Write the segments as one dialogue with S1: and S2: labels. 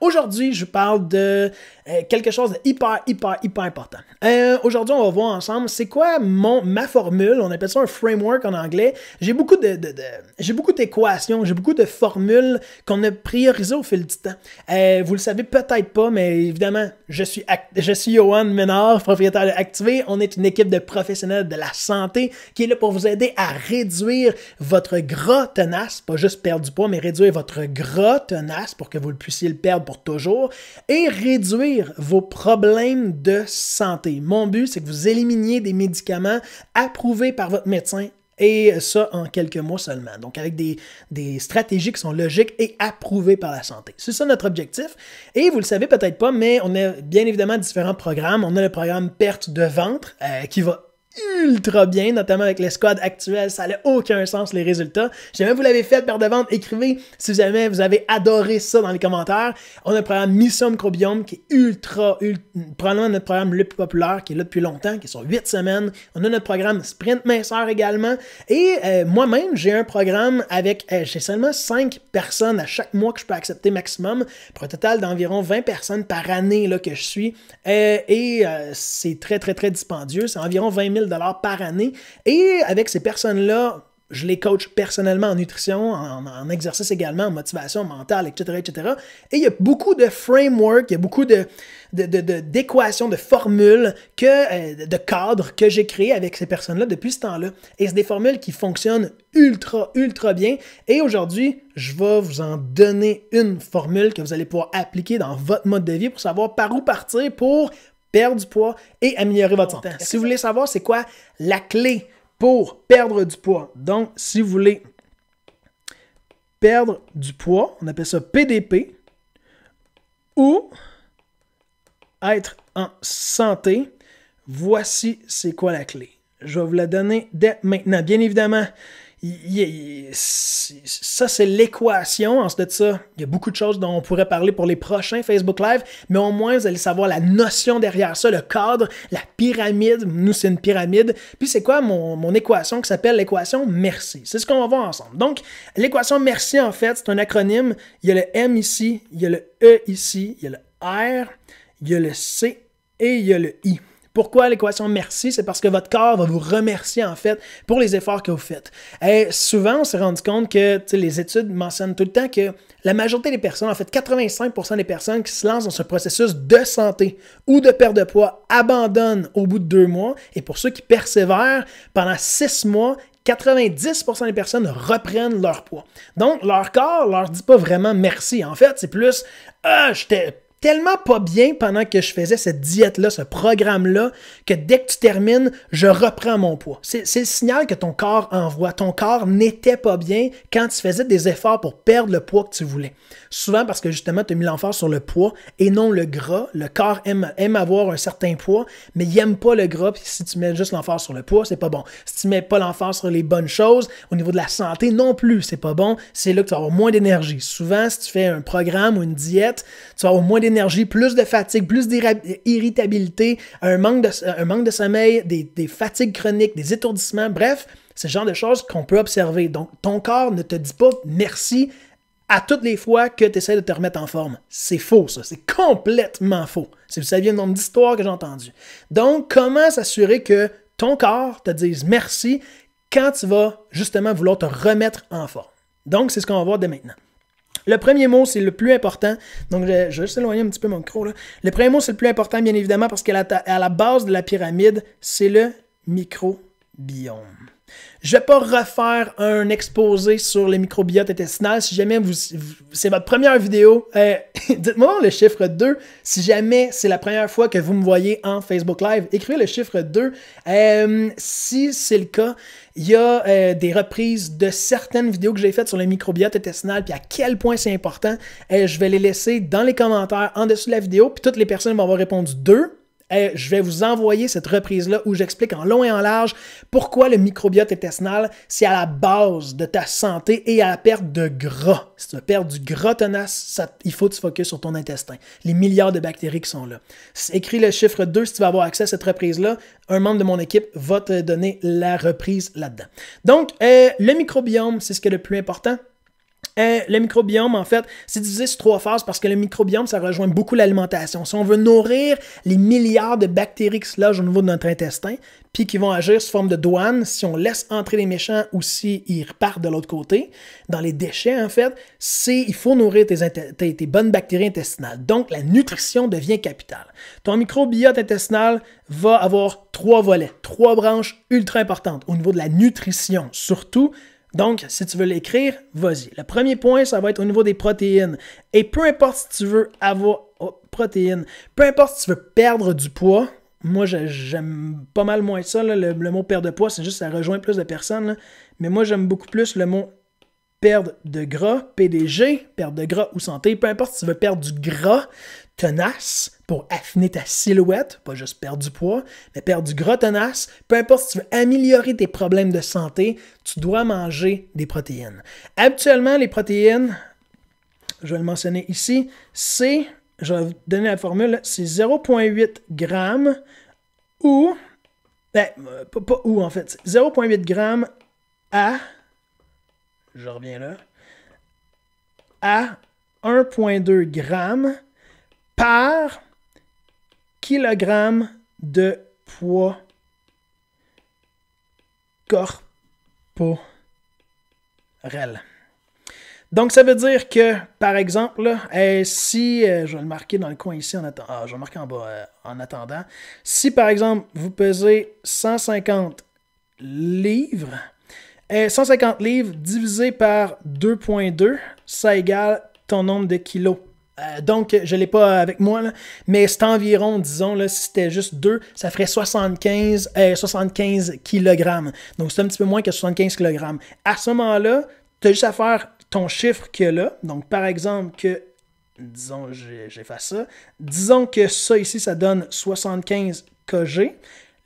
S1: Aujourd'hui, je parle de euh, quelque chose de hyper, hyper, hyper important. Euh, aujourd'hui, on va voir ensemble c'est quoi mon, ma formule. On appelle ça un framework en anglais. J'ai beaucoup de, j'ai beaucoup d'équations, j'ai beaucoup de formules qu'on a priorisées au fil du temps. Euh, vous le savez peut-être pas, mais évidemment, je suis je suis Johan Ménard, propriétaire de Activé. On est une équipe de professionnels de la santé qui est là pour vous aider à réduire votre gras tenace, pas juste perdre du poids, mais réduire votre gras tenace pour que vous le puissiez le perdre pour toujours et réduire vos problèmes de santé. Mon but, c'est que vous éliminiez des médicaments approuvés par votre médecin et ça en quelques mois seulement. Donc avec des, des, stratégies qui sont logiques et approuvées par la santé. C'est ça notre objectif. Et vous le savez peut-être pas, mais on a bien évidemment différents programmes. On a le programme perte de ventre euh, qui va ultra bien, notamment avec les squads actuels. Ça n'a aucun sens, les résultats. Si jamais vous l'avez fait, par de vente, écrivez si jamais vous avez adoré ça dans les commentaires. On a le programme Missum Microbiome qui est ultra, ultra, notre programme le plus populaire, qui est là depuis longtemps, qui est sur 8 semaines. On a notre programme Sprint Minceur également. Et euh, moi-même, j'ai un programme avec, euh, j'ai seulement 5 personnes à chaque mois que je peux accepter maximum, pour un total d'environ 20 personnes par année là, que je suis. Euh, et c'est très, très, très dispendieux. C'est environ 20 000 par année. Et avec ces personnes-là, je les coach personnellement en nutrition, en, exercice également, en motivation mentale, etc., etc. Et il y a beaucoup de framework, il y a beaucoup de, d'équations, de, formules, que, euh, de cadres que j'ai créés avec ces personnes-là depuis ce temps-là. Et c'est des formules qui fonctionnent ultra, ultra bien. Et aujourd'hui, je vais vous en donner une formule que vous allez pouvoir appliquer dans votre mode de vie pour savoir par où partir pour perdre du poids et améliorer votre santé. Si vous voulez savoir c'est quoi la clé pour perdre du poids, donc si vous voulez perdre du poids, on appelle ça PDP, ou être en santé, voici c'est quoi la clé. Je vais vous la donner dès maintenant. Bien évidemment, ça, c'est l'équation. En ce de ça, il y a beaucoup de choses dont on pourrait parler pour les prochains Facebook Live, mais au moins, vous allez savoir la notion derrière ça, le cadre, la pyramide. Nous, c'est une pyramide. Puis, c'est quoi mon, mon, équation qui s'appelle l'équation merci? C'est ce qu'on va voir ensemble. Donc, l'équation merci, en fait, c'est un acronyme. Il y a le M ici, il y a le E ici, il y a le R, il y a le C et il y a le I. Pourquoi l'équation merci? C'est parce que votre corps va vous remercier en fait pour les efforts que vous faites. Et souvent, on s'est rendu compte que les études mentionnent tout le temps que la majorité des personnes, en fait 85% des personnes qui se lancent dans ce processus de santé ou de perte de poids abandonnent au bout de deux mois. Et pour ceux qui persévèrent pendant six mois, 90% des personnes reprennent leur poids. Donc, leur corps leur dit pas vraiment merci. En fait, c'est plus, ah, j'étais tellement pas bien pendant que je faisais cette diète-là, ce programme-là, que dès que tu termines, je reprends mon poids. C'est le signal que ton corps envoie. Ton corps n'était pas bien quand tu faisais des efforts pour perdre le poids que tu voulais souvent parce que justement, tu as mis l'emphase sur le poids et non le gras. Le corps aime, avoir un certain poids, mais il n'aime pas le gras. si tu mets juste l'enfant sur le poids, c'est pas bon. Si tu mets pas l'emphase sur les bonnes choses, au niveau de la santé non plus, c'est pas bon. C'est là que tu vas avoir moins d'énergie. Souvent, si tu fais un programme ou une diète, tu vas avoir moins d'énergie, plus de fatigue, plus d'irritabilité, un, manque de, manque de sommeil, des, des fatigues chroniques, des étourdissements, bref. ce genre de choses qu'on peut observer. Donc, ton corps ne te dit pas merci, à toutes les fois que tu essaies de te remettre en forme. C'est faux, ça. C'est complètement faux. Si vous saviez le nombre d'histoires que j'ai entendues. Donc, comment s'assurer que ton corps te dise merci quand tu vas justement vouloir te remettre en forme? Donc, c'est ce qu'on va voir dès maintenant. Le premier mot, c'est le plus important. Donc, je, vais juste éloigner un petit peu mon micro. Là. Le premier mot, c'est le plus important, bien évidemment, parce qu'à la base de la pyramide, c'est le microbiome. Je ne vais pas refaire un exposé sur les microbiotes intestinales. Si jamais vous, c'est votre première vidéo, euh, dites-moi le chiffre 2. Si jamais c'est la première fois que vous me voyez en Facebook Live, écrivez le chiffre 2. Euh, si c'est le cas, il y a euh, des reprises de certaines vidéos que j'ai faites sur les microbiotes intestinales puis à quel point c'est important. je vais les laisser dans les commentaires en dessous de la vidéo, puis toutes les personnes vont avoir répondu 2 eh, je vais vous envoyer cette reprise-là où j'explique en long et en large pourquoi le microbiote intestinal, c'est à la base de ta santé et à la perte de gras. Si tu veux perdre du gras tenace, il faut te tu sur ton intestin, les milliards de bactéries qui sont là. Écris le chiffre 2 si tu vas avoir accès à cette reprise-là. Un membre de mon équipe va te donner la reprise là-dedans. Donc, euh, le microbiome, c'est ce qui est le plus important le microbiome, en fait, c'est divisé sur trois phases parce que le microbiome, ça rejoint beaucoup l'alimentation. Si on veut nourrir les milliards de bactéries qui se logent au niveau de notre intestin, puis qui vont agir sous forme de douane, si on laisse entrer les méchants ou s'ils ils repartent de l'autre côté, dans les déchets, en fait, c'est il faut nourrir tes, bonnes bactéries intestinales. Donc, la nutrition devient capitale. Ton microbiote intestinal va avoir trois volets, trois branches ultra importantes au niveau de la nutrition, surtout donc, si tu veux l'écrire, vas-y. Le premier point, ça va être au niveau des protéines. Et peu importe si tu veux avoir... Oh, protéines. Peu importe si tu veux perdre du poids, moi, j'aime pas mal moins ça, le, mot perdre de poids, c'est juste ça rejoint plus de personnes. Mais moi, j'aime beaucoup plus le mot perdre de gras, PDG, perdre de gras ou santé. Peu importe si tu veux perdre du gras, tenace pour affiner ta silhouette, pas juste perdre du poids, mais perdre du gras tenace. Peu importe si tu veux améliorer tes problèmes de santé, tu dois manger des protéines. Habituellement, les protéines, je vais le mentionner ici, c'est, je vais vous donner la formule, c'est 0,8 g ou, ben, pas, pas ou en fait, 0,8 g à, je reviens là, à 1,2 grammes par kilogramme de poids corporel. Donc, ça veut dire que, par exemple, si euh, je vais le marquer dans le coin ici, en ah, je vais le marquer en bas euh, en attendant. Si, par exemple, vous pesez 150 livres, 150 eh, livres divisé par 2,2, ça égale ton nombre de kilos. Euh, donc, je ne l'ai pas avec moi, mais c'est environ, disons, là, si c'était juste 2, ça ferait 75, 75 kg. Donc, c'est un petit peu moins que 75 kg. À ce moment-là, tu as juste à faire ton chiffre que là. Donc, par exemple, que, disons, j'efface ça. Disons que ça ici, ça donne 75 kg.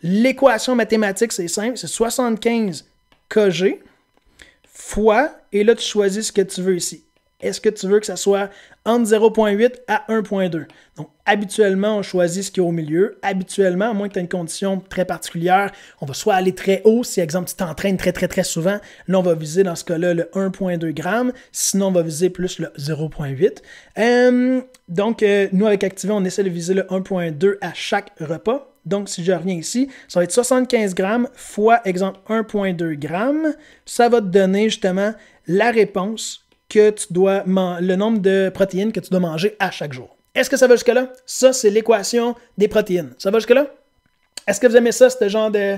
S1: L'équation mathématique, c'est simple, c'est 75 kg fois, et là, tu choisis ce que tu veux ici. Est-ce que tu veux que ça soit entre 0.8 à 1.2? Donc, habituellement, on choisit ce qui est au milieu. Habituellement, à moins que tu aies une condition très particulière, on va soit aller très haut, si, exemple, tu t'entraînes très, très, très souvent. Là, on va viser, dans ce cas-là, le 1.2 grammes. Sinon, on va viser plus le 0.8. Hum, donc, euh, nous, avec Activé, on essaie de viser le 1.2 à chaque repas. Donc, si je reviens ici, ça va être 75 grammes fois, exemple, 1,2 grammes. Ça va te donner justement la réponse que tu dois le nombre de protéines que tu dois manger à chaque jour. Est-ce que ça va jusque-là? Ça, c'est l'équation des protéines. Ça va jusque-là? Est-ce que vous aimez ça, ce genre de,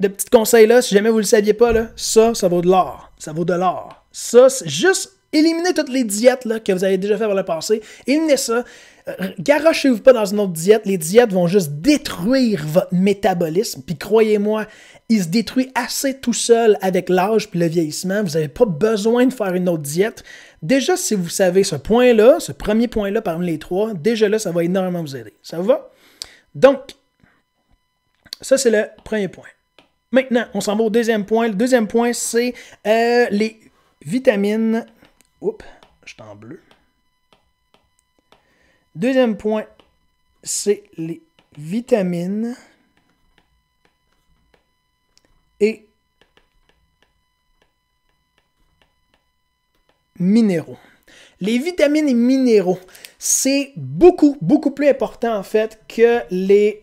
S1: de petits conseils-là? Si jamais vous ne le saviez pas, là, ça, ça vaut de l'or. Ça vaut de l'or. Ça, c'est juste éliminer toutes les diètes là, que vous avez déjà fait dans le passé. Éliminez ça. Euh, garochez-vous pas dans une autre diète. Les diètes vont juste détruire votre métabolisme. Puis croyez-moi, il se détruit assez tout seul avec l'âge puis le vieillissement. Vous n'avez pas besoin de faire une autre diète. Déjà, si vous savez ce point-là, ce premier point-là parmi les trois, déjà là, ça va énormément vous aider. Ça va? Donc, ça, c'est le premier point. Maintenant, on s'en va au deuxième point. Le deuxième point, c'est euh, les vitamines. Oups, je suis en bleu. Deuxième point, c'est les vitamines et minéraux. Les vitamines et minéraux, c'est beaucoup, beaucoup plus important en fait que les...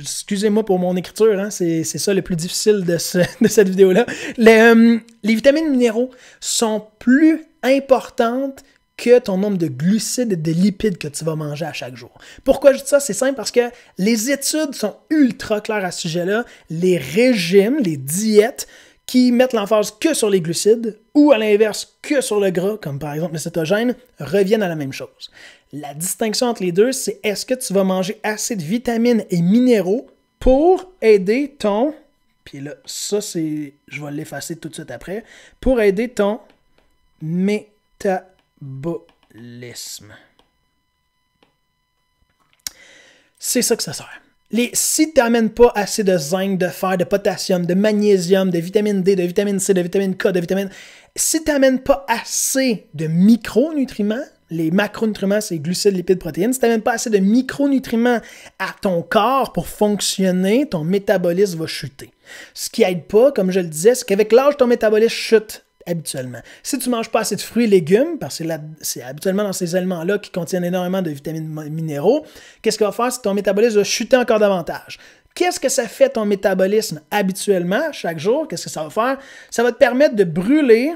S1: Excusez-moi pour mon écriture, hein, c'est ça le plus difficile de, cette vidéo-là. Les, euh, les vitamines et minéraux sont plus importantes que ton nombre de glucides et de lipides que tu vas manger à chaque jour. Pourquoi je dis ça? C'est simple parce que les études sont ultra claires à ce sujet-là. Les régimes, les diètes qui mettent l'emphase que sur les glucides ou à l'inverse que sur le gras, comme par exemple le cétogène, reviennent à la même chose. La distinction entre les deux, c'est est-ce que tu vas manger assez de vitamines et minéraux pour aider ton... Puis là, ça, c'est... Je vais l'effacer tout de suite après. Pour aider ton métabolisme c'est ça que ça sert. Les, si tu n'amènes pas assez de zinc, de fer, de potassium, de magnésium, de vitamine D, de vitamine C, de vitamine K, de vitamine... Si tu n'amènes pas assez de micronutriments, les macronutriments, c'est glucides, lipides, protéines, si tu n'amènes pas assez de micronutriments à ton corps pour fonctionner, ton métabolisme va chuter. Ce qui aide pas, comme je le disais, c'est qu'avec l'âge, ton métabolisme chute habituellement. Si tu manges pas assez de fruits et légumes, parce que c'est habituellement dans ces aliments-là qui contiennent énormément de vitamines minéraux, qu'est-ce que va faire? C'est ton métabolisme va chuter encore davantage. Qu'est-ce que ça fait ton métabolisme habituellement, chaque jour? Qu'est-ce que ça va faire? Ça va te permettre de brûler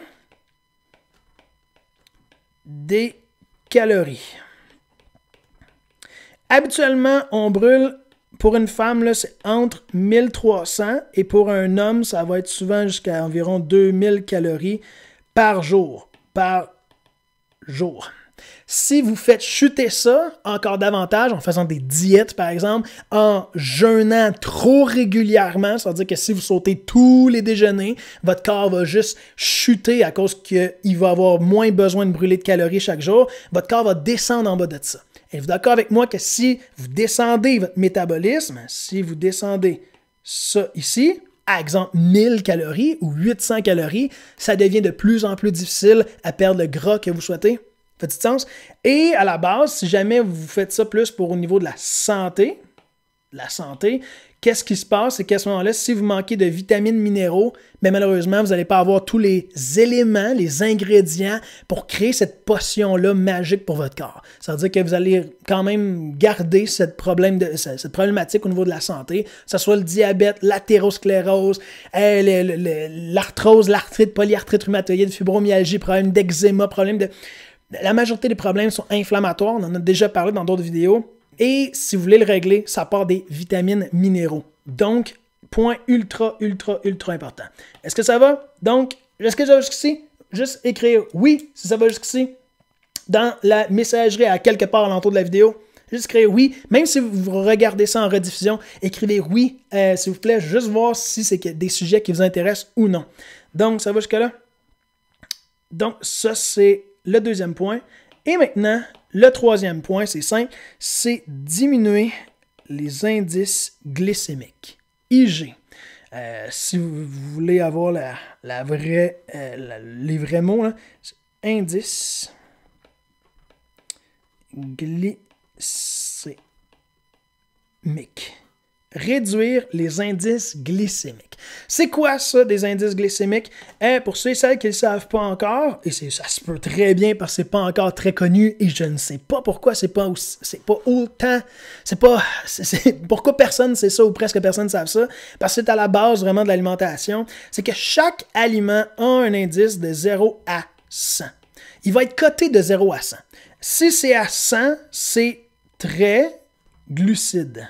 S1: des calories. Habituellement, on brûle pour une femme, c'est entre 1300 et pour un homme, ça va être souvent jusqu'à environ 2000 calories par jour. Par jour. Si vous faites chuter ça encore davantage en faisant des diètes, par exemple, en jeûnant trop régulièrement, cest à dire que si vous sautez tous les déjeuners, votre corps va juste chuter à cause qu'il va avoir moins besoin de brûler de calories chaque jour. Votre corps va descendre en bas de ça. Êtes-vous d'accord avec moi que si vous descendez votre métabolisme, si vous descendez ça ici, par exemple 1000 calories ou 800 calories, ça devient de plus en plus difficile à perdre le gras que vous souhaitez? petite sens? Et à la base, si jamais vous faites ça plus pour au niveau de la santé, la santé, qu'est-ce qui se passe, c'est qu'à ce moment-là, si vous manquez de vitamines, minéraux, mais ben, malheureusement, vous n'allez pas avoir tous les éléments, les ingrédients pour créer cette potion-là magique pour votre corps. Ça veut dire que vous allez quand même garder cette, problème cette problématique au niveau de la santé, que ce soit le diabète, l'athérosclérose, eh, l'arthrose, l'arthrite, polyarthrite rhumatoïde, fibromyalgie, problème d'eczéma, problème de... La majorité des problèmes sont inflammatoires, on en a déjà parlé dans d'autres vidéos. Et si vous voulez le régler, ça part des vitamines minéraux. Donc, point ultra, ultra, ultra important. Est-ce que ça va? Donc, est-ce que ça va jusqu'ici? Juste écrire oui si ça va jusqu'ici. Dans la messagerie à quelque part l'entour de la vidéo, juste écrire oui. Même si vous regardez ça en rediffusion, écrivez oui, euh, s'il vous plaît, juste voir si c'est des sujets qui vous intéressent ou non. Donc, ça va jusque-là? Donc, ça, c'est le deuxième point. Et maintenant, le troisième point, c'est simple, c'est diminuer les indices glycémiques. IG. Euh, si vous voulez avoir la, vraie, euh, les vrais mots, indice glycémique réduire les indices glycémiques. C'est quoi ça, des indices glycémiques? Eh, pour ceux et celles qui ne le savent pas encore, et ça se peut très bien parce que c'est pas encore très connu et je ne sais pas pourquoi c'est pas, c'est pas autant, c'est pas, pourquoi personne sait ça ou presque personne ne savent ça, parce que c'est à la base vraiment de l'alimentation, c'est que chaque aliment a un indice de 0 à 100. Il va être coté de 0 à 100. Si c'est à 100, c'est très glucide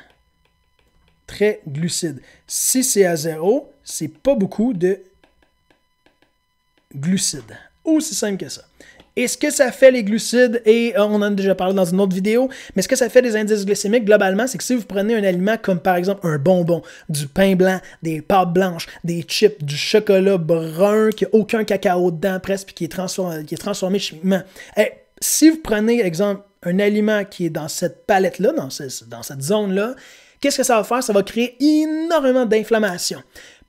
S1: très glucides. Si c'est à zéro, c'est pas beaucoup de glucides. Aussi simple que ça. Et ce que ça fait les glucides, et euh, on en a déjà parlé dans une autre vidéo, mais ce que ça fait les indices glycémiques globalement, c'est que si vous prenez un aliment comme par exemple un bonbon, du pain blanc, des pâtes blanches, des chips, du chocolat brun qui n'a aucun cacao dedans presque, puis qui est transformé, qui est transformé chimiquement, et eh, si vous prenez exemple un aliment qui est dans cette palette-là, dans cette zone-là, Qu'est-ce que ça va faire? Ça va créer énormément d'inflammation.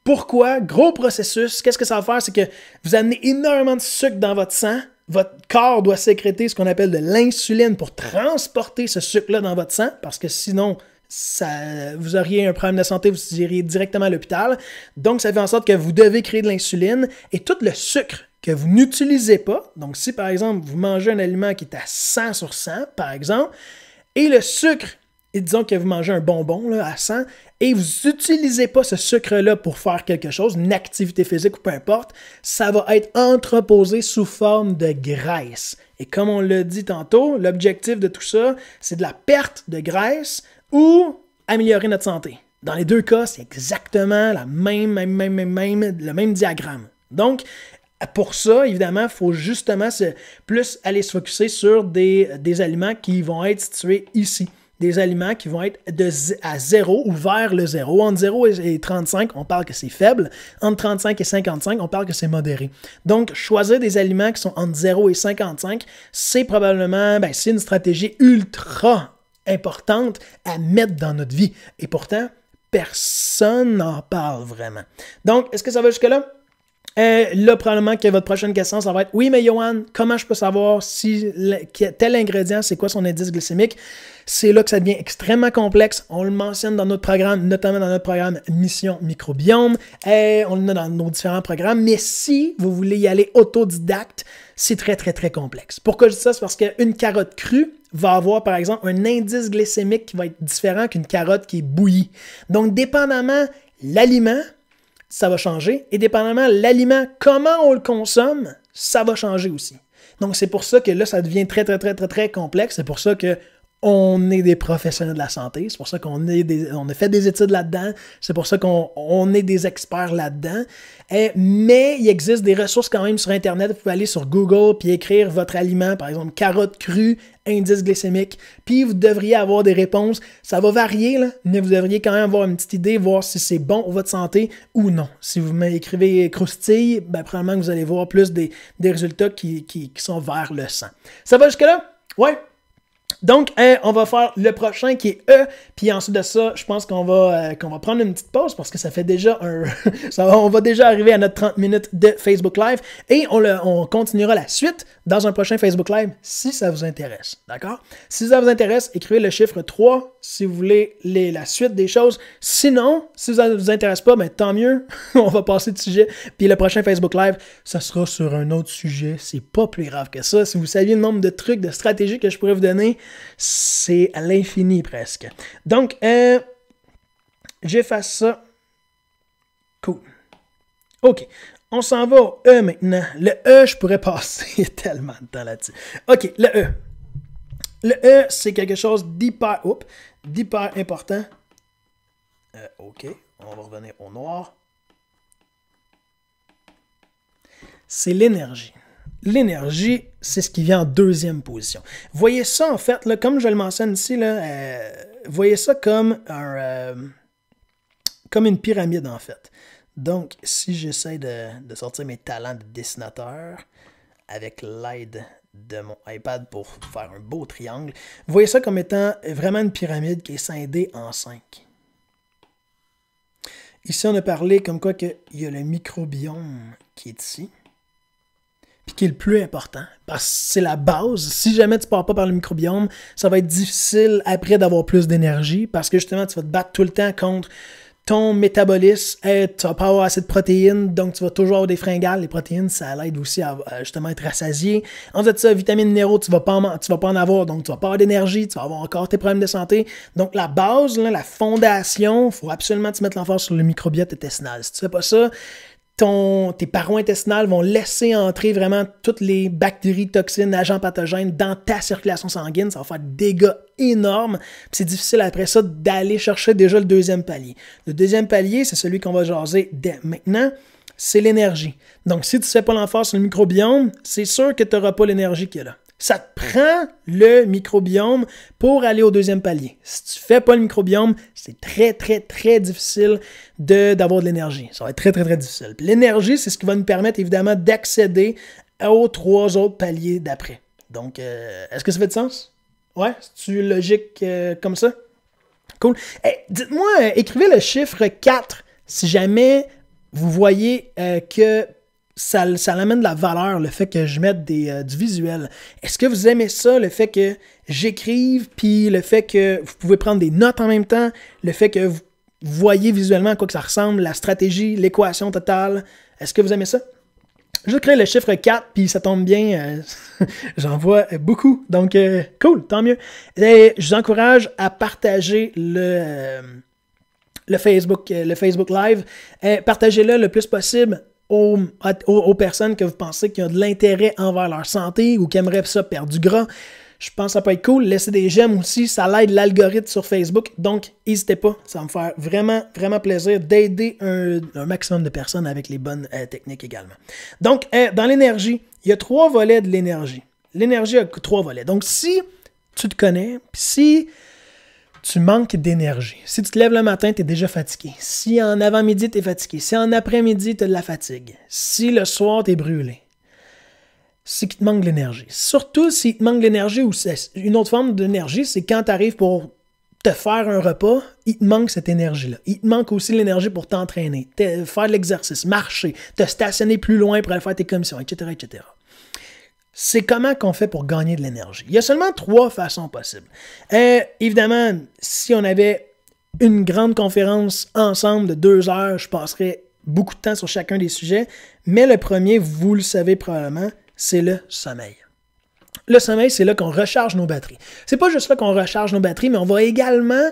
S1: Pourquoi? Gros processus. Qu'est-ce que ça va faire? C'est que vous amenez énormément de sucre dans votre sang. Votre corps doit sécréter ce qu'on appelle de l'insuline pour transporter ce sucre-là dans votre sang parce que sinon, ça, vous auriez un problème de santé, vous iriez directement à l'hôpital. Donc, ça fait en sorte que vous devez créer de l'insuline et tout le sucre que vous n'utilisez pas. Donc, si par exemple, vous mangez un aliment qui est à 100 sur 100, par exemple, et le sucre disons que vous mangez un bonbon à 100 et vous n'utilisez pas ce sucre-là pour faire quelque chose, une activité physique ou peu importe, ça va être entreposé sous forme de graisse. Et comme on l'a dit tantôt, l'objectif de tout ça, c'est de la perte de graisse ou améliorer notre santé. Dans les deux cas, c'est exactement le même diagramme. Donc, pour ça, évidemment, il faut justement se, plus aller se focuser sur des, des aliments qui vont être situés ici des aliments qui vont être à 0 ou vers le 0. Entre 0 et 35, on parle que c'est faible. Entre 35 et 55, on parle que c'est modéré. Donc, choisir des aliments qui sont entre 0 et 55, c'est probablement ben, c'est une stratégie ultra importante à mettre dans notre vie. Et pourtant, personne n'en parle vraiment. Donc, est-ce que ça va jusque-là? Le euh, là, probablement que votre prochaine question, ça va être Oui, mais Johan, comment je peux savoir si tel ingrédient, c'est quoi son indice glycémique C'est là que ça devient extrêmement complexe. On le mentionne dans notre programme, notamment dans notre programme Mission Microbiome. Et euh, on le a dans nos différents programmes. Mais si vous voulez y aller autodidacte, c'est très, très, très complexe. Pourquoi je dis ça C'est parce qu'une carotte crue, va avoir, par exemple, un indice glycémique qui va être différent qu'une carotte qui est bouillie. Donc, dépendamment l'aliment, ça va changer. Et dépendamment l'aliment, comment on le consomme, ça va changer aussi. Donc c'est pour ça que là, ça devient très, très, très, très, très complexe. C'est pour ça que on est des professionnels de la santé, c'est pour ça qu'on est des, on a fait des études là-dedans, c'est pour ça qu'on est des experts là-dedans. Eh, mais il existe des ressources quand même sur Internet. Vous pouvez aller sur Google puis écrire votre aliment, par exemple carotte crue, indice glycémique, puis vous devriez avoir des réponses. Ça va varier, mais vous devriez quand même avoir une petite idée, voir si c'est bon pour votre santé ou non. Si vous m'écrivez croustille, ben, probablement que vous allez voir plus des, résultats qui, sont vers le sang. Ça va jusque-là? Ouais, donc, hein, on va faire le prochain qui est E, puis ensuite de ça, je pense qu'on va, euh, va prendre une petite pause parce que ça fait déjà un... on va déjà arriver à notre 30 minutes de Facebook Live et on, on continuera la suite dans un prochain Facebook Live si ça vous intéresse, d'accord? Si ça vous intéresse, écrivez le chiffre 3 si vous voulez les, la suite des choses. Sinon, si ça ne vous intéresse pas, ben, tant mieux, on va passer de sujet. Puis le prochain Facebook Live, ça sera sur un autre sujet. C'est pas plus grave que ça. Si vous saviez le nombre de trucs, de stratégies que je pourrais vous donner, c'est à l'infini presque. Donc, euh, j'efface ça. Cool. OK. On s'en va au E maintenant. Le E, je pourrais passer tellement de temps là-dessus. OK, le E. Le E, c'est quelque chose d'hyper important. Euh, OK, on va revenir au noir. C'est l'énergie l'énergie, c'est ce qui vient en deuxième position. Voyez ça, en fait, comme je le mentionne ici, là, euh, voyez ça comme, un, euh, comme une pyramide, en fait. Donc, si j'essaie de, sortir mes talents de dessinateur avec l'aide de mon iPad pour faire un beau triangle, voyez ça comme étant vraiment une pyramide qui est scindée en cinq. Ici, on a parlé comme quoi qu'il y a le microbiome qui est ici puis qui est le plus important. Parce que c'est la base. Si jamais tu ne pars pas par le microbiome, ça va être difficile après d'avoir plus d'énergie parce que justement, tu vas te battre tout le temps contre ton métabolisme. tu vas pas avoir assez de protéines, donc tu vas toujours avoir des fringales. Les protéines, ça l'aide aussi à, justement être rassasié. En fait, ça, vitamines, minéraux, tu vas pas tu vas pas en avoir, donc tu vas pas avoir d'énergie, tu vas avoir encore tes problèmes de santé. Donc la base, la fondation, faut absolument que tu mettes l'emphase sur le microbiote intestinal. Si tu fais pas ça, ton, tes parois intestinales vont laisser entrer vraiment toutes les bactéries, toxines, agents pathogènes dans ta circulation sanguine. Ça va faire des dégâts énormes. C'est difficile après ça d'aller chercher déjà le deuxième palier. Le deuxième palier, c'est celui qu'on va jaser dès maintenant. C'est l'énergie. Donc, si tu ne fais pas l'enfer sur le microbiome, c'est sûr que tu n'auras pas l'énergie qu'il y a là. Ça te prend le microbiome pour aller au deuxième palier. Si tu ne fais pas le microbiome, c'est très, très, très difficile d'avoir de, l'énergie. Ça va être très, très, très difficile. L'énergie, c'est ce qui va nous permettre évidemment d'accéder aux trois autres paliers d'après. Donc, euh, est-ce que ça fait de sens? Ouais, c'est-tu logique euh, comme ça? Cool. Eh, dites-moi, euh, écrivez le chiffre 4 si jamais vous voyez que ça, ça amène de la valeur, le fait que je mette des, euh, du visuel. Est-ce que vous aimez ça, le fait que j'écrive, puis le fait que vous pouvez prendre des notes en même temps, le fait que vous voyez visuellement à quoi ça ressemble, la stratégie, l'équation totale. Est-ce que vous aimez ça? Je crée le chiffre 4, puis ça tombe bien, euh, j'en vois beaucoup. Donc, euh, cool, tant mieux. Et je vous encourage à partager le le Facebook, le Facebook Live. Partagez-le le plus possible aux, personnes que vous pensez qui ont de l'intérêt envers leur santé ou qui aimeraient ça perdre du gras. Je pense que ça peut être cool. Laissez des j'aime aussi, ça l'aide l'algorithme sur Facebook. Donc, n'hésitez pas, ça va me faire vraiment, vraiment plaisir d'aider un, maximum de personnes avec les bonnes euh, techniques également. Donc, euh, dans l'énergie, il y a trois volets de l'énergie. L'énergie a trois volets. Donc, si tu te connais, si tu manques d'énergie. Si tu te lèves le matin, tu es déjà fatigué. Si en avant-midi, tu es fatigué. Si en après-midi, tu as de la fatigue. Si le soir, tu es brûlé. C'est qu'il te manque l'énergie. Surtout s'il te manque l'énergie ou une autre forme d'énergie, c'est quand tu arrives pour te faire un repas, il te manque cette énergie-là. Il te manque aussi l'énergie pour t'entraîner, faire de l'exercice, marcher, te stationner plus loin pour aller faire tes commissions, etc., etc c'est comment qu'on fait pour gagner de l'énergie. Il y a seulement trois façons possibles. Euh, évidemment, si on avait une grande conférence ensemble de deux heures, je passerais beaucoup de temps sur chacun des sujets, mais le premier, vous le savez probablement, c'est le sommeil. Le sommeil, c'est là qu'on recharge nos batteries. C'est pas juste là qu'on recharge nos batteries, mais on va également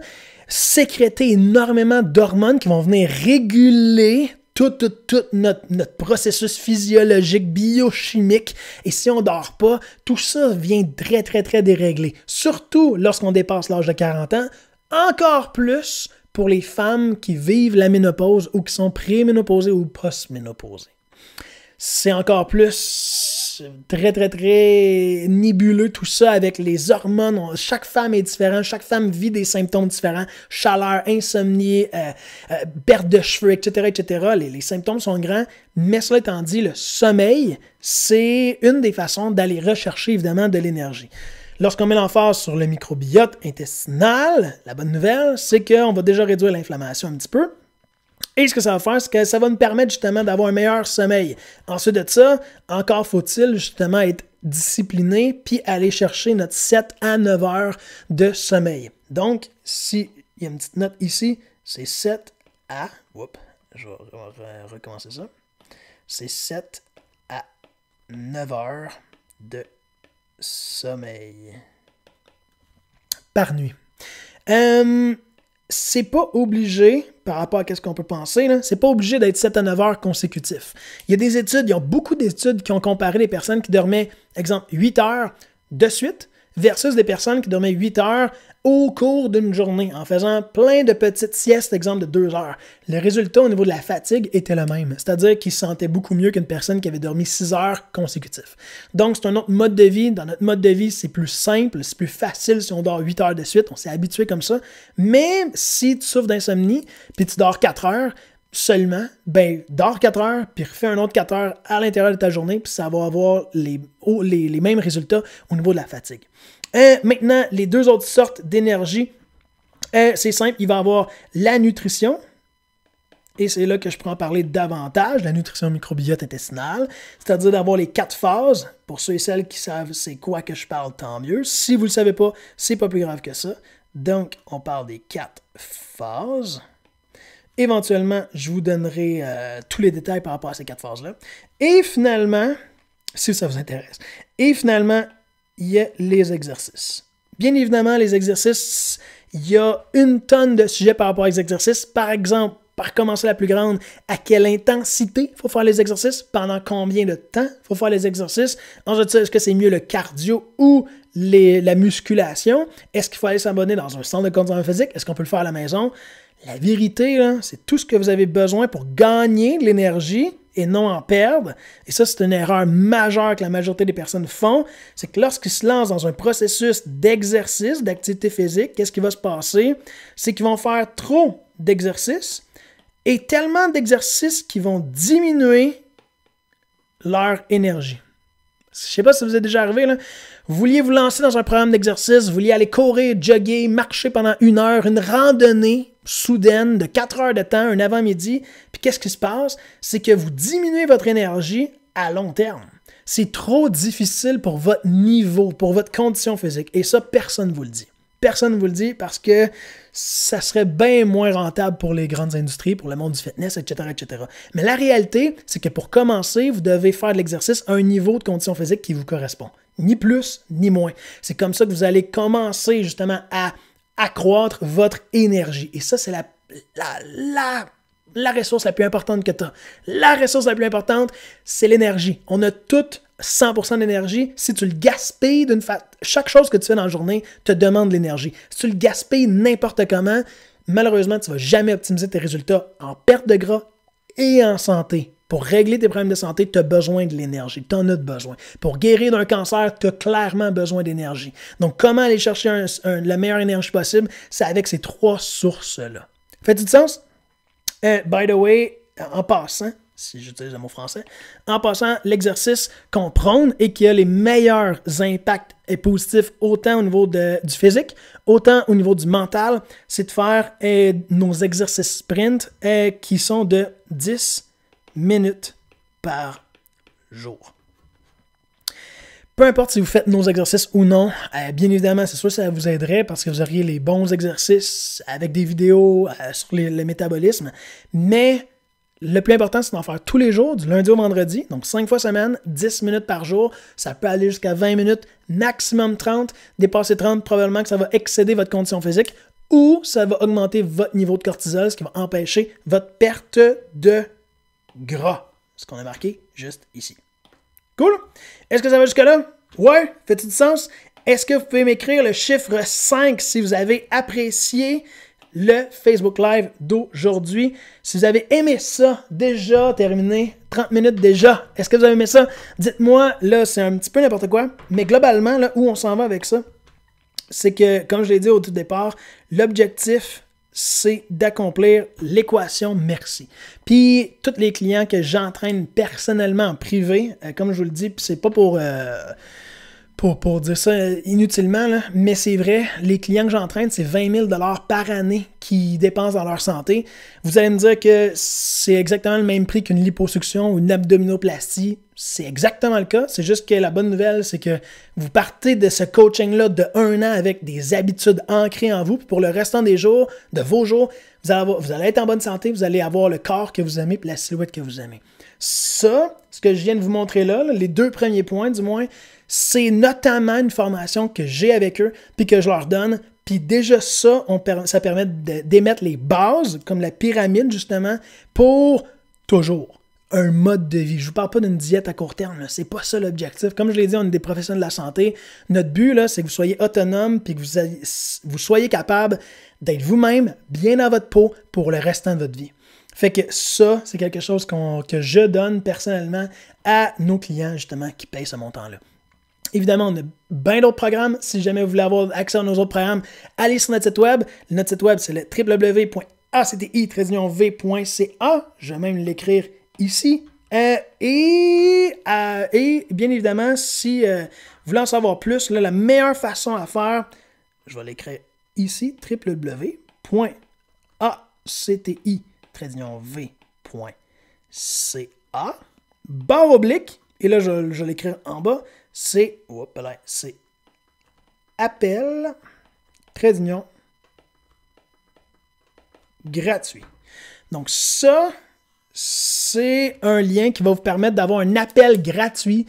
S1: sécréter énormément d'hormones qui vont venir réguler tout, tout, tout notre, processus physiologique, biochimique. Et si on dort pas, tout ça vient très, très, très déréglé. Surtout lorsqu'on dépasse l'âge de 40 ans, encore plus pour les femmes qui vivent la ménopause ou qui sont préménopausées ou postménopausées. C'est encore plus très, très, très nébuleux tout ça avec les hormones. chaque femme est différente, chaque femme vit des symptômes différents, chaleur, insomnie, euh, euh, perte de cheveux, etc., etc. Les, les symptômes sont grands, mais cela étant dit, le sommeil, c'est une des façons d'aller rechercher évidemment de l'énergie. Lorsqu'on met l'emphase sur le microbiote intestinal, la bonne nouvelle, c'est qu'on va déjà réduire l'inflammation un petit peu, et ce que ça va faire, c'est que ça va nous permettre justement d'avoir un meilleur sommeil. Ensuite de ça, encore faut-il justement être discipliné puis aller chercher notre 7 à 9 heures de sommeil. Donc, si il y a une petite note ici, c'est 7 à. Oups, je vais recommencer ça. C'est 7 à 9 heures de sommeil par nuit. Euh, c'est pas obligé, par rapport à ce qu'on peut penser, c'est pas obligé d'être 7 à 9 heures consécutifs. Il y a des études, il y a beaucoup d'études qui ont comparé les personnes qui dormaient, exemple, 8 heures de suite versus des personnes qui dormaient 8 heures au cours d'une journée en faisant plein de petites siestes, exemple de deux heures. Le résultat au niveau de la fatigue était le même, c'est-à-dire qu'il se sentait beaucoup mieux qu'une personne qui avait dormi six heures consécutives. Donc, c'est un autre mode de vie. Dans notre mode de vie, c'est plus simple, c'est plus facile si on dort huit heures de suite, on s'est habitué comme ça. Mais si tu souffres d'insomnie, puis tu dors quatre heures, seulement, ben, dors quatre heures, puis refais un autre 4 heures à l'intérieur de ta journée, puis ça va avoir les, les mêmes résultats au niveau de la fatigue. Euh, maintenant, les deux autres sortes d'énergie, euh, c'est simple, il va y avoir la nutrition, et c'est là que je pourrais en parler davantage, la nutrition microbiote intestinale, c'est-à-dire d'avoir les quatre phases. Pour ceux et celles qui savent c'est quoi que je parle, tant mieux. Si vous ne le savez pas, c'est pas plus grave que ça. Donc, on parle des quatre phases. Éventuellement, je vous donnerai euh, tous les détails par rapport à ces quatre phases-là. Et finalement, si ça vous intéresse, et finalement, il y a les exercices. Bien évidemment, les exercices, il y a une tonne de sujets par rapport aux exercices. Par exemple, par commencer la plus grande, à quelle intensité faut faire les exercices, pendant combien de temps faut faire les exercices. est-ce que c'est mieux le cardio ou les, la musculation? Est-ce qu'il faut aller s'abonner dans un centre de conditionnement physique? Est-ce qu'on peut le faire à la maison? La vérité, c'est tout ce que vous avez besoin pour gagner de l'énergie et non en perdre. Et ça, c'est une erreur majeure que la majorité des personnes font. C'est que lorsqu'ils se lancent dans un processus d'exercice, d'activité physique, qu'est-ce qui va se passer? C'est qu'ils vont faire trop d'exercices et tellement d'exercices qu'ils vont diminuer leur énergie. Je ne sais pas si vous êtes déjà arrivé, là. Vous vouliez vous lancer dans un programme d'exercice, vous vouliez aller courir, jogger, marcher pendant une heure, une randonnée soudaine de 4 heures de temps, un avant-midi, qu'est-ce qui se passe? C'est que vous diminuez votre énergie à long terme. C'est trop difficile pour votre niveau, pour votre condition physique. Et ça, personne ne vous le dit. Personne ne vous le dit parce que ça serait bien moins rentable pour les grandes industries, pour le monde du fitness, etc. etc. Mais la réalité, c'est que pour commencer, vous devez faire de l'exercice à un niveau de condition physique qui vous correspond. Ni plus, ni moins. C'est comme ça que vous allez commencer justement à accroître votre énergie. Et ça, c'est la, la, la la ressource la plus importante que tu as. La ressource la plus importante, c'est l'énergie. On a toute 100% d'énergie. Si tu le gaspilles d'une façon, chaque chose que tu fais dans la journée te demande de l'énergie. Si tu le gaspilles n'importe comment, malheureusement, tu ne vas jamais optimiser tes résultats en perte de gras et en santé. Pour régler tes problèmes de santé, tu as besoin de l'énergie, tu en as besoin. Pour guérir d'un cancer, tu as clairement besoin d'énergie. Donc, comment aller chercher la meilleure énergie possible? C'est avec ces trois sources-là. Fait-tu du sens? Euh, by the way, en passant, si j'utilise le mot français, en passant, l'exercice qu'on prône et qui a les meilleurs impacts et positifs autant au niveau du physique, autant au niveau du mental, c'est de faire euh, nos exercices sprint euh, qui sont de 10 minutes par jour. Peu importe si vous faites nos exercices ou non, euh, bien évidemment, c'est sûr ça vous aiderait parce que vous auriez les bons exercices avec des vidéos euh, sur le métabolisme. Mais le plus important, c'est d'en faire tous les jours, du lundi au vendredi, donc 5 fois semaine, 10 minutes par jour. Ça peut aller jusqu'à 20 minutes, maximum 30. Dépasser 30, probablement que ça va excéder votre condition physique ou ça va augmenter votre niveau de cortisol, ce qui va empêcher votre perte de gras. Ce qu'on a marqué juste ici. Cool? Est-ce que ça va jusque-là? Ouais? fait tu du sens? Est-ce que vous pouvez m'écrire le chiffre 5 si vous avez apprécié le Facebook Live d'aujourd'hui. Si vous avez aimé ça, déjà terminé, 30 minutes déjà, est-ce que vous avez aimé ça? Dites-moi, là, c'est un petit peu n'importe quoi, mais globalement, là, où on s'en va avec ça, c'est que, comme je l'ai dit au tout départ, l'objectif c'est d'accomplir l'équation merci. Puis tous les clients que j'entraîne personnellement en privé, euh, comme je vous le dis, c'est pas pour euh, pour, pour dire ça inutilement, mais c'est vrai, les clients que j'entraîne, c'est 20 000 par année qui dépensent dans leur santé. Vous allez me dire que c'est exactement le même prix qu'une liposuction ou une abdominoplastie. C'est exactement le cas. C'est juste que la bonne nouvelle, c'est que vous partez de ce coaching-là de un an avec des habitudes ancrées en vous. pour le restant des jours, de vos jours, vous allez, vous allez être en bonne santé, vous allez avoir le corps que vous aimez et la silhouette que vous aimez. Ça, ce que je viens de vous montrer là les deux premiers points du moins, c'est notamment une formation que j'ai avec eux, puis que je leur donne. Puis déjà ça, ça permet d'émettre les bases, comme la pyramide justement, pour toujours un mode de vie. Je ne vous parle pas d'une diète à court terme, c'est pas ça l'objectif. Comme je l'ai dit, on est des professionnels de la santé. Notre but là, c'est que vous soyez autonome puis que vous, soyez capable d'être vous-même bien dans votre peau pour le restant de votre vie. Fait que ça, c'est quelque chose que je donne personnellement à nos clients justement qui payent ce montant-là. Évidemment, on a bien d'autres programmes. Si jamais vous voulez avoir accès à nos autres programmes, allez sur notre site web. Notre site web, c'est le www.acti-v.ca. Je vais même l'écrire ici. Euh, euh, et, bien évidemment, si euh, vous voulez en savoir plus, la meilleure façon à faire, je vais l'écrire ici, www.acti-v.ca. Barre oblique, et là, je, je vais l'écrire en bas, c'est appel, très gratuit. Donc ça, c'est un lien qui va vous permettre d'avoir un appel gratuit.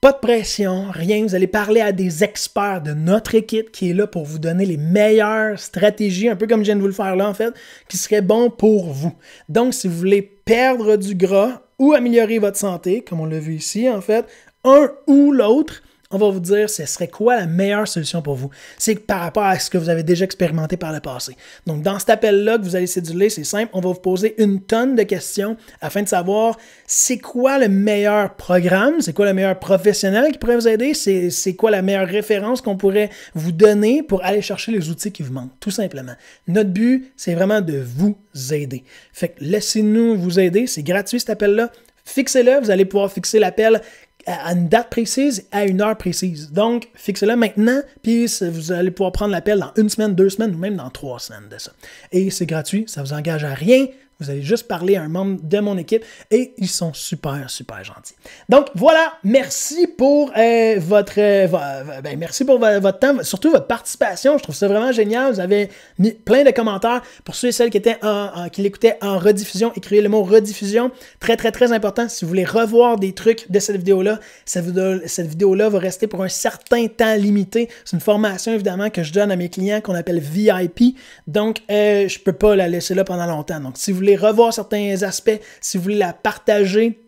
S1: Pas de pression, rien. Vous allez parler à des experts de notre équipe qui est là pour vous donner les meilleures stratégies, un peu comme je viens de vous le faire là en fait, qui seraient bon pour vous. Donc si vous voulez perdre du gras ou améliorer votre santé, comme on l'a vu ici en fait, un ou l'autre, on va vous dire ce serait quoi la meilleure solution pour vous. C'est par rapport à ce que vous avez déjà expérimenté par le passé. Donc, dans cet appel-là que vous allez céduler, c'est simple, on va vous poser une tonne de questions afin de savoir c'est quoi le meilleur programme, c'est quoi le meilleur professionnel qui pourrait vous aider, c'est quoi la meilleure référence qu'on pourrait vous donner pour aller chercher les outils qui vous manquent, tout simplement. Notre but, c'est vraiment de vous aider. Fait que laissez-nous vous aider, c'est gratuit cet appel-là. Fixez-le, vous allez pouvoir fixer l'appel à une date précise, à une heure précise. Donc, fixez le maintenant, puis vous allez pouvoir prendre l'appel dans une semaine, deux semaines ou même dans trois semaines de ça. Et c'est gratuit, ça ne vous engage à rien, vous avez juste parlé à un membre de mon équipe et ils sont super, super gentils. Donc voilà, merci pour euh, votre, euh, euh, ben, merci pour votre temps, surtout votre participation. Je trouve ça vraiment génial. Vous avez mis plein de commentaires pour ceux et celles qui étaient en, qui l'écoutaient en rediffusion. Écrivez le mot rediffusion, très très très important. Si vous voulez revoir des trucs de cette vidéo là, cette vidéo, là va rester pour un certain temps limité. C'est une formation évidemment que je donne à mes clients qu'on appelle VIP. Donc je je peux pas la laisser là pendant longtemps. Donc si vous voulez revoir certains aspects, si vous voulez la partager,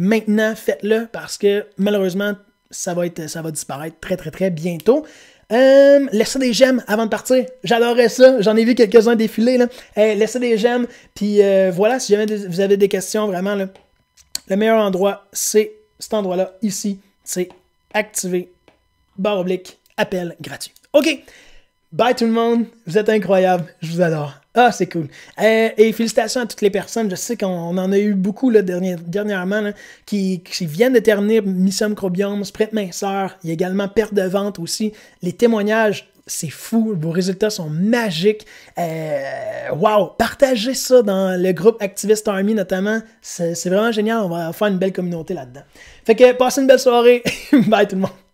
S1: maintenant, faites-le parce que malheureusement, ça va, être, ça va disparaître très, très, très bientôt. Euh, laissez des j'aime avant de partir. J'adorais ça. J'en ai vu quelques-uns défiler. Là. laissez des j'aime. Puis euh, voilà, si jamais vous avez des questions, vraiment, le meilleur endroit, c'est cet endroit-là, ici. C'est activer, barre oblique, appel gratuit. OK. Bye tout le monde. Vous êtes incroyables. Je vous adore. Ah, c'est cool. Euh, et félicitations à toutes les personnes. Je sais qu'on en a eu beaucoup dernier, dernièrement qui, viennent de terminer Mission Microbiome, Sprint Minceur. Il y a également Perte de Vente aussi. Les témoignages c'est fou, vos résultats sont magiques. Waouh! wow, partagez ça dans le groupe Activist Army notamment, c'est vraiment génial, on va faire une belle communauté là-dedans. Fait que passez une belle soirée, bye tout le monde.